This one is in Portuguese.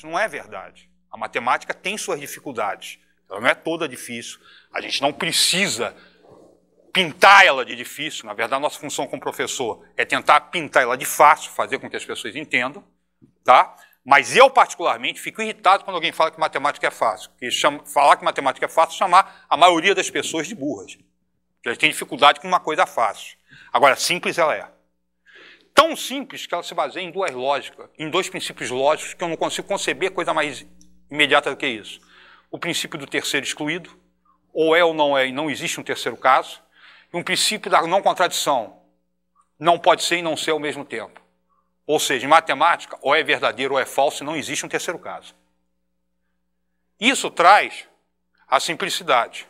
Isso não é verdade. A matemática tem suas dificuldades. Ela não é toda difícil. A gente não precisa pintar ela de difícil. Na verdade, nossa função como professor é tentar pintar ela de fácil, fazer com que as pessoas entendam. Tá? Mas eu, particularmente, fico irritado quando alguém fala que matemática é fácil. chama, falar que matemática é fácil é chamar a maioria das pessoas de burras. Elas têm dificuldade com uma coisa fácil. Agora, simples ela é tão simples que ela se baseia em duas lógicas, em dois princípios lógicos que eu não consigo conceber coisa mais imediata do que isso. O princípio do terceiro excluído, ou é ou não é, e não existe um terceiro caso, e um princípio da não contradição, não pode ser e não ser ao mesmo tempo. Ou seja, em matemática, ou é verdadeiro ou é falso, e não existe um terceiro caso. Isso traz a simplicidade.